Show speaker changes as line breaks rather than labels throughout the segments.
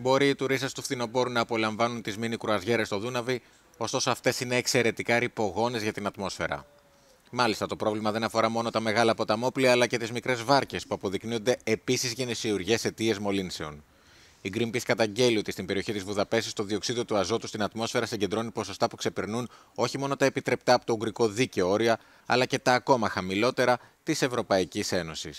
Μπορεί οι τουρίστες του φθινοπόρου να απολαμβάνουν τις μίνι κρουαζιέρε στο Δούναβι, ωστόσο αυτές είναι εξαιρετικά ρηπογόνες για την ατμόσφαιρα. Μάλιστα, το πρόβλημα δεν αφορά μόνο τα μεγάλα ποταμόπλια, αλλά και τις μικρές βάρκες, που αποδεικνύονται επίσης γενεσιουργές αιτίες μολύνσεων. Η Greenpeace καταγγέλει ότι στην περιοχή της Βουδαπέστη το διοξείδιο του αζότου στην ατμόσφαιρα συγκεντρώνει ποσοστά που ξεπερνούν όχι μόνο τα επιτρεπτά από το Ουγγρικό Δίκαιο όρια, αλλά και τα ακόμα χαμηλότερα της Ευρωπαϊκής Ένωσης.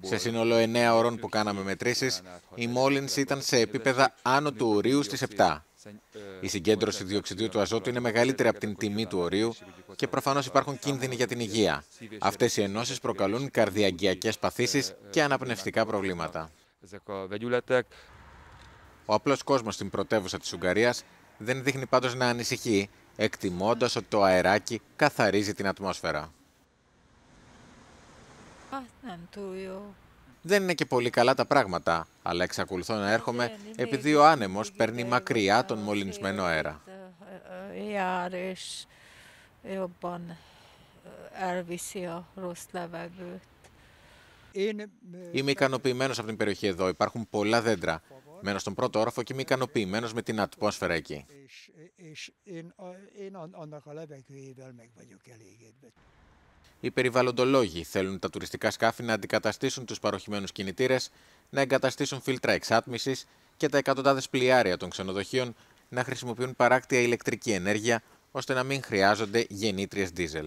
Σε σύνολο 9 ώρων που κάναμε μετρήσεις, η μόλυνση ήταν σε επίπεδα άνω του ορίου στις 7. Η συγκέντρωση διοξιδίου του αζότου είναι μεγαλύτερη από την τιμή του ορίου και προφανώς υπάρχουν κίνδυνοι για την υγεία. Αυτές οι ενώσεις προκαλούν καρδιαγκιακέ παθήσεις και αναπνευστικά προβλήματα. Ο απλός κόσμος στην πρωτεύουσα της Ουγγαρίας δεν δείχνει πάντως να ανησυχεί, εκτιμώντας ότι το αεράκι καθαρίζει την ατμόσφαιρα. Δεν είναι και πολύ καλά τα πράγματα, αλλά εξακολουθώ να έρχομαι επειδή ο άνεμος παίρνει μακριά τον μολυνισμένο αέρα. Είμαι ικανοποιημένος από την περιοχή εδώ. Υπάρχουν πολλά δέντρα. Μένω στον πρώτο όροφο και είμαι ικανοποιημένος με την ατμόσφαιρα εκεί. Οι περιβαλλοντολόγοι θέλουν τα τουριστικά σκάφη να αντικαταστήσουν τους παροχημένους κινητήρες, να εγκαταστήσουν φίλτρα εξάτμισης και τα εκατοντάδες πλοιάρια των ξενοδοχείων να χρησιμοποιούν παράκτια ηλεκτρική ενέργεια ώστε να μην χρειάζονται γεννήτριες δίζελ.